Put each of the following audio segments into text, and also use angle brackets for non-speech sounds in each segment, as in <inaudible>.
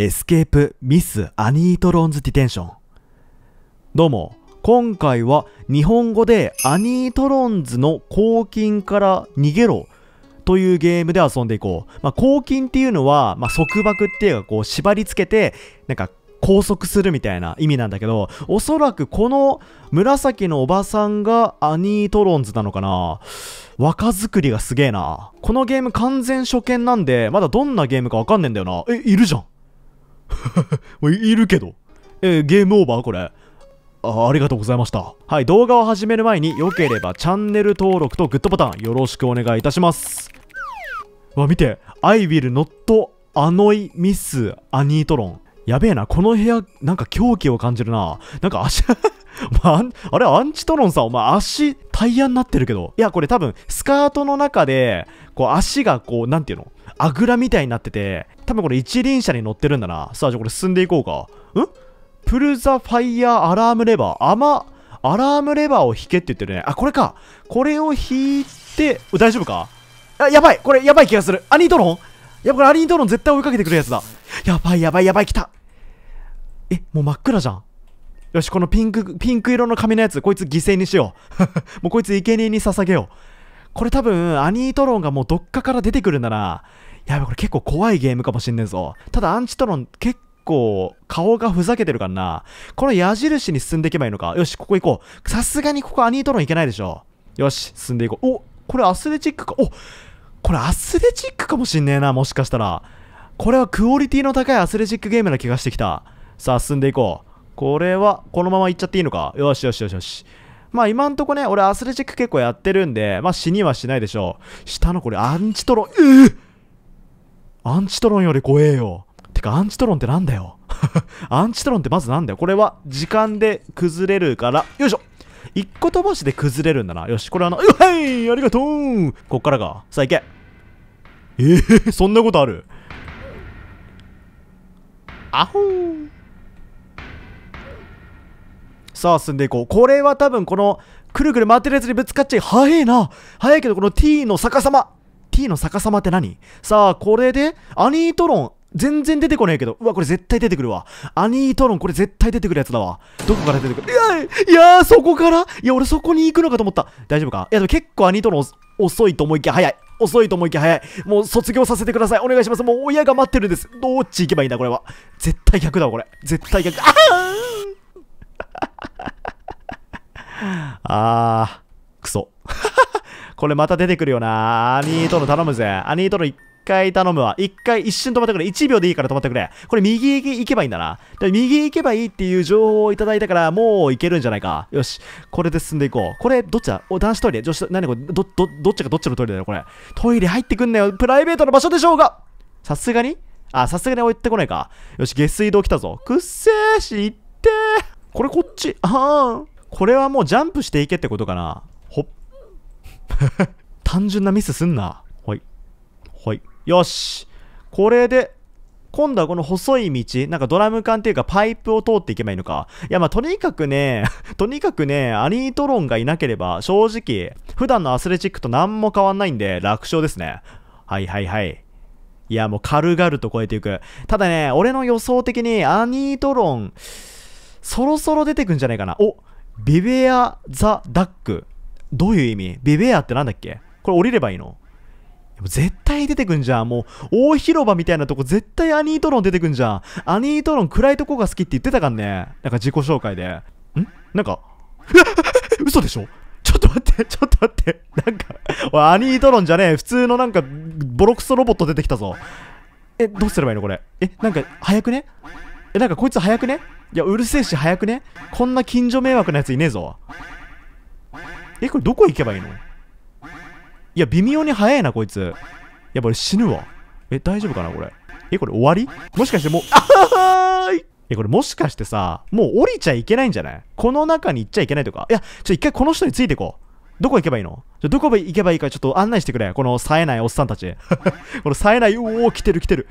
エスケープミスアニートロンズディテンション。どうも、今回は日本語でアニートロンズの公金から逃げろというゲームで遊んでいこう。まあ、公金っていうのは、まあ、束縛っていうかこう縛り付けて、なんか拘束するみたいな意味なんだけど、おそらくこの紫のおばさんがアニートロンズなのかな若作りがすげえな。このゲーム完全初見なんで、まだどんなゲームかわかんねえんだよな。え、いるじゃん。<laughs> いるけど。えー、ゲームオーバーこれ。あありがとうございました。はい、動画を始める前に、良ければチャンネル登録とグッドボタンよろしくお願いいたします。わ、見て。I will not annoy miss Anitron。やべえな、この部屋、なんか狂気を感じるな。なんか足 <laughs> まあ、あれ、アンチトロンさん、お前足、タイヤになってるけど。いや、これ多分、スカートの中で、こう足がこう、なんていうのあぐらみたいになってて、多分これ一輪車に乗ってるんだな。さあ、じゃあこれ進んでいこうか。んプルザファイヤーアラームレバー。あま、アラームレバーを引けって言ってるね。あ、これか。これを引いて、大丈夫かあ、やばい。これやばい気がする。アニートロンやばい、これアニートロン絶対追いかけてくるやつだ。やばいやばいやばい、来た。え、もう真っ暗じゃん。よし、このピンク、ピンク色の髪のやつ、こいつ犠牲にしよう。<laughs> もうこいつ生贄に捧げよう。これ多分、アニートロンがもうどっかから出てくるなら、やべ、これ結構怖いゲームかもしんねえぞ。ただ、アンチトロン結構、顔がふざけてるからな。この矢印に進んでいけばいいのか。よし、ここ行こう。さすがにここアニートロン行けないでしょ。よし、進んでいこう。お、これアスレチックか。お、これアスレチックかもしんねえな、もしかしたら。これはクオリティの高いアスレチックゲームな気がしてきた。さあ、進んでいこう。これは、このまま行っちゃっていいのか。よしよしよしよし。まあ今んとこね、俺アスレチック結構やってるんで、まあ死にはしないでしょう。下のこれアンチトロン、えアンチトロンより怖えよ。てかアンチトロンってなんだよ。<laughs> アンチトロンってまずなんだよ。これは時間で崩れるから、よいしょ一個飛ばしで崩れるんだな。よし、これあの、うはいありがとうこっからか。さあ行け。えー、そんなことあるアホーさあ進んでいこうこれは多分このくるくる回ってるやつにぶつかっちゃい早いな早いけどこの T の逆さま T の逆さまって何さあこれでアニートロン全然出てこねえけど。うわ、これ絶対出てくるわ。アニートロン、これ絶対出てくるやつだわ。どこから出てくるいや、いやそこからいや、俺そこに行くのかと思った。大丈夫かいや、でも結構アニートロン遅いと思いきや早い。遅いと思いきや早い。もう卒業させてください。お願いします。もう親が待ってるんです。どっち行けばいいんだ、これは。絶対逆だわ、これ。絶対逆。あああー、クソ。<laughs> これまた出てくるよな。アニートの頼むぜ。アニートの一回頼むわ。一回一瞬止まってくれ。1秒でいいから止まってくれ。これ右行けばいいんだな。で右行けばいいっていう情報をいただいたから、もういけるんじゃないか。よし。これで進んでいこう。これ、どっちだお、男子トイレ女子何これど、ど、どっちがどっちのトイレだよ、これ。トイレ入ってくんなよ。プライベートの場所でしょうがさすがにあ、さすがに置いてこないか。よし、下水道来たぞ。くっせーし、行ってー。これこっち。あーん。これはもうジャンプしていけってことかな。ほっ。<laughs> 単純なミスすんな。ほい。ほい。よし。これで、今度はこの細い道、なんかドラム缶っていうかパイプを通っていけばいいのか。いや、まあ、とにかくね、<laughs> とにかくね、アニートロンがいなければ、正直、普段のアスレチックと何も変わんないんで、楽勝ですね。はいはいはい。いや、もう軽々と超えていく。ただね、俺の予想的にアニートロン、そろそろ出てくんじゃないかな。おビベア・ザ・ダック。どういう意味ビベアってなんだっけこれ降りればいいの絶対出てくんじゃん。もう、大広場みたいなとこ絶対アニートロン出てくんじゃん。アニートロン暗いとこが好きって言ってたかんね。なんか自己紹介で。んなんか、<laughs> 嘘でしょちょっと待って、ちょっと待って。なんか、おアニートロンじゃねえ。普通のなんか、ボロクソロボット出てきたぞ。え、どうすればいいのこれ。え、なんか、早くねえ、なんかこいつ早くねいや、うるせえし、早くねこんな近所迷惑なやついねえぞ。え、これどこ行けばいいのいや、微妙に早いな、こいつ。やっぱ俺死ぬわ。え、大丈夫かな、これ。え、これ終わりもしかしてもう、あはーいえ、これもしかしてさ、もう降りちゃいけないんじゃないこの中に行っちゃいけないとか。いや、ちょ、一回この人についてこう。どこ行けばいいのじゃどこ行けばいいかちょっと案内してくれ。この冴えないおっさんたち。<laughs> この冴えない、おお来てる来てる。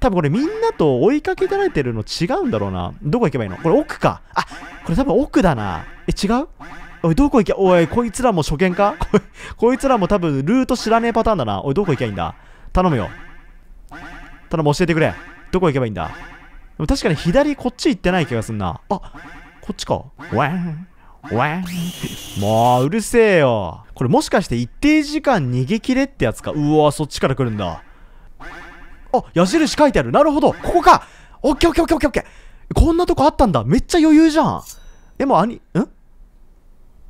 多分これみんなと追いかけられてるの違うんだろうな。どこ行けばいいのこれ奥か。あ、これ多分奥だな。え、違うおい、どこ行け、おい、こいつらも初見か <laughs> ここいつらも多分ルート知らねえパターンだな。おい、どこ行けばいいんだ頼むよ。頼む、教えてくれ。どこ行けばいいんだでも確かに左こっち行ってない気がすんな。あ、こっちか。わん。わん。もう、うるせえよ。これもしかして一定時間逃げ切れってやつか。うわ、そっちから来るんだ。あ、矢印書いてある。なるほど。ここか。オッケーオッケーオッケーオッケーオッケー。こんなとこあったんだ。めっちゃ余裕じゃん。でも、あに、ん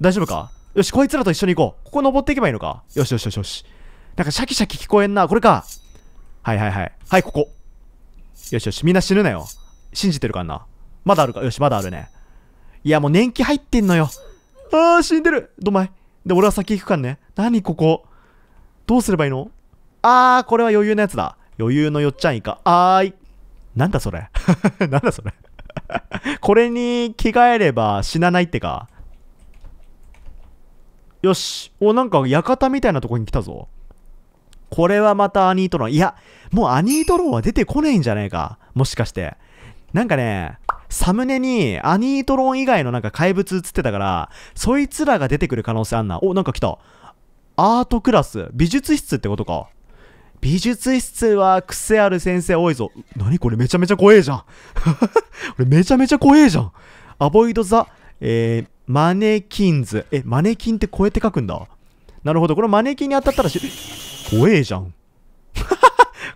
大丈夫かよし、こいつらと一緒に行こう。ここ登っていけばいいのか。よしよしよしよし。なんかシャキシャキ聞こえんな。これか。はいはいはい。はい、ここ。よしよし。みんな死ぬなよ。信じてるからな。まだあるか。よし、まだあるね。いや、もう年季入ってんのよ。あー、死んでる。どまい。で、俺は先行くからね。なにここ。どうすればいいのあー、これは余裕のやつだ。余裕のよっちゃんいか。あーい。なんだそれ。<laughs> なんだそれ。<laughs> これに着替えれば死なないってか。よし。お、なんか館みたいなとこに来たぞ。これはまたアニートロン。いや、もうアニートロンは出てこないんじゃないか。もしかして。なんかね、サムネにアニートロン以外のなんか怪物映ってたから、そいつらが出てくる可能性あんな。お、なんか来た。アートクラス、美術室ってことか。美術室は癖ある先生多いぞ。何これめちゃめちゃ怖えじゃん。<laughs> これめちゃめちゃ怖えじゃん。アボイドザ、えー、マネキンズ。え、マネキンってこうやって書くんだ。なるほど。これマネキンに当たったらし、怖えじゃん。<laughs>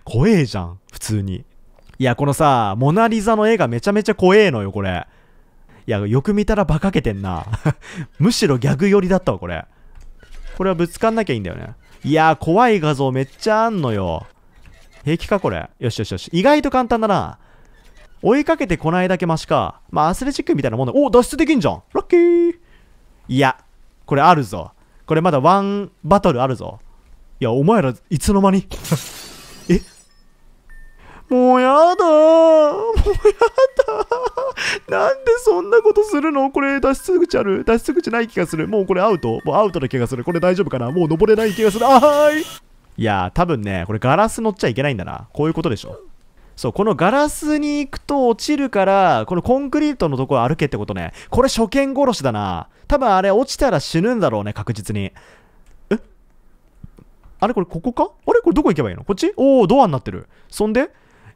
怖えじゃん。普通に。いや、このさ、モナリザの絵がめちゃめちゃ怖えのよ、これ。いや、よく見たら馬鹿けてんな。<laughs> むしろギャグ寄りだったわ、これ。これはぶつかんなきゃいいんだよね。いやー、怖い画像めっちゃあんのよ。平気か、これ。よしよしよし。意外と簡単だな。追いかけてこないだけマシか。まあ、アスレチックみたいなもんで、お、脱出できんじゃん。ラッキー。いや、これあるぞ。これまだワンバトルあるぞ。いや、お前ら、いつの間にえもうやだもうやだるのこれ脱出口ある脱出口ない気がする。もうこれアウトもうアウトな気がする。これ大丈夫かなもう登れない気がする。あーいいやー、多分ね、これガラス乗っちゃいけないんだな。こういうことでしょ。そう、このガラスに行くと落ちるから、このコンクリートのとこ歩けってことね。これ初見殺しだな。多分あれ落ちたら死ぬんだろうね、確実に。えあれこれここかあれこれどこ行けばいいのこっちおおドアになってる。そんで、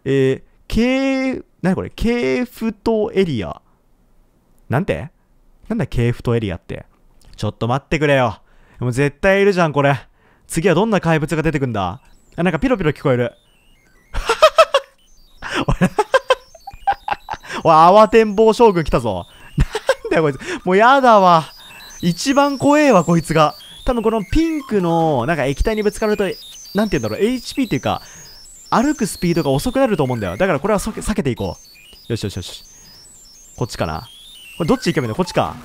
えー、ケー、なにこれケーフトエリア。なんてなんだ、ケーフトエリアって。ちょっと待ってくれよ。もう絶対いるじゃん、これ。次はどんな怪物が出てくんだあ、なんかピロピロ聞こえる。お <laughs> い、慌てんぼう将軍来たぞ。なんだよ、こいつ。もうやだわ。一番怖えわ、こいつが。多分このピンクの、なんか液体にぶつかると、なんて言うんだろう、HP っていうか、歩くスピードが遅くなると思うんだよ。だからこれは避けていこう。よしよしよし。こっちかな。これどっち行けばいいのこっちか。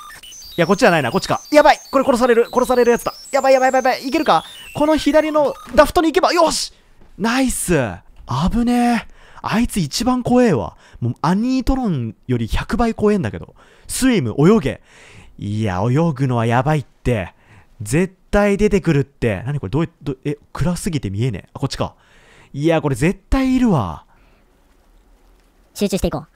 いや、こっちじゃないな、こっちか。やばいこれ殺される殺されるやつだやばいやばいやばいやばいいけるかこの左のダフトに行けばよしナイス危ねえあいつ一番怖えわ。もうアニートロンより100倍怖えんだけど。スイム、泳げ。いや、泳ぐのはやばいって。絶対出てくるって。なにこれどうどえ、暗すぎて見えねえ。あ、こっちか。いや、これ絶対いるわ。集中していこう。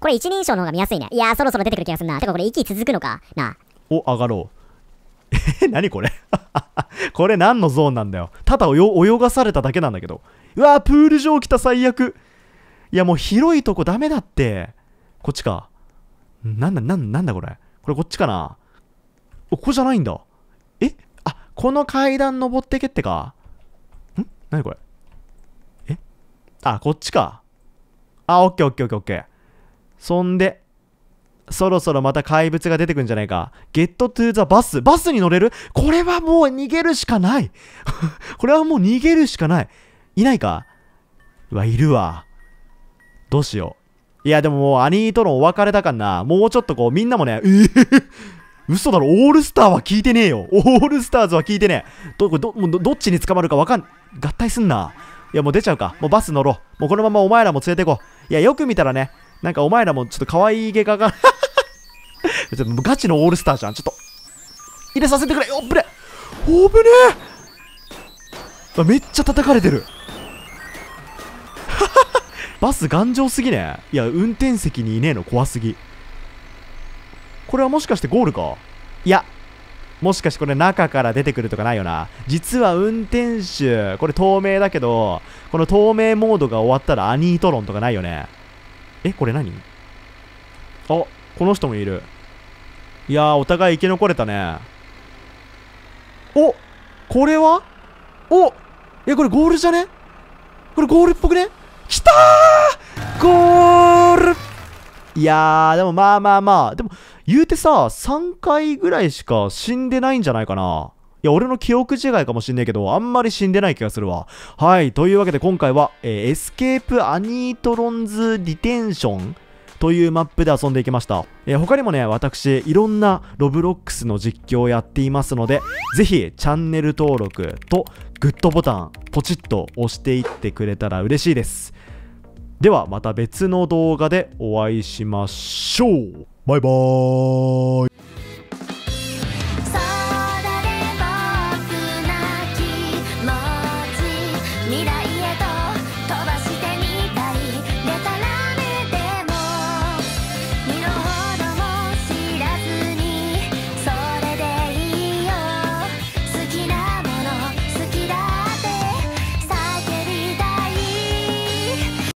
これ一人称の方が見やすいね。いやー、そろそろ出てくる気がするな。てかこれ息続くのかなお、上がろう。<laughs> え何これ <laughs> これ何のゾーンなんだよ。ただ泳がされただけなんだけど。うわー、プール上来た最悪。いや、もう広いとこダメだって。こっちか。なんだ、なんなんだこれ。これこっちかな。お、ここじゃないんだ。えあ、この階段登ってけってか。ん何これ。えあ、こっちか。あ、オッケーオッケーオッケーオッケー。そんで、そろそろまた怪物が出てくんじゃないか。ゲットトゥーザバス。バスに乗れるこれはもう逃げるしかない。<laughs> これはもう逃げるしかない。いないかうわ、いるわ。どうしよう。いや、でももう兄とのお別れだからな。もうちょっとこう、みんなもね、えー、嘘だろ、オールスターは聞いてねえよ。オールスターズは聞いてねえ。ど、ど、どどっちに捕まるかわかん、合体すんな。いや、もう出ちゃうか。もうバス乗ろう。もうこのままお前らも連れてこう。いや、よく見たらね、なんかお前らもちょっと可愛い外科が <laughs> ちょっとガチのオールスターじゃん。ちょっと、入れさせてくれ。おっぶねおぶねめっちゃ叩かれてる。<laughs> バス頑丈すぎね。いや、運転席にいねえの怖すぎ。これはもしかしてゴールかいや、もしかしてこれ中から出てくるとかないよな。実は運転手、これ透明だけど、この透明モードが終わったらアニートロンとかないよね。え、これ何あ、この人もいる。いやお互い生き残れたね。おこれはおえ、これゴールじゃねこれゴールっぽくねきたーゴールいやー、でもまあまあまあ。でも、言うてさ、3回ぐらいしか死んでないんじゃないかな。いや、俺の記憶違いかもしんねえけど、あんまり死んでない気がするわ。はい。というわけで今回は、えー、エスケープアニートロンズリテンションというマップで遊んでいきました。えー、他にもね、私、いろんなロブロックスの実況をやっていますので、ぜひ、チャンネル登録と、グッドボタン、ポチッと押していってくれたら嬉しいです。では、また別の動画でお会いしましょう。バイバーイ。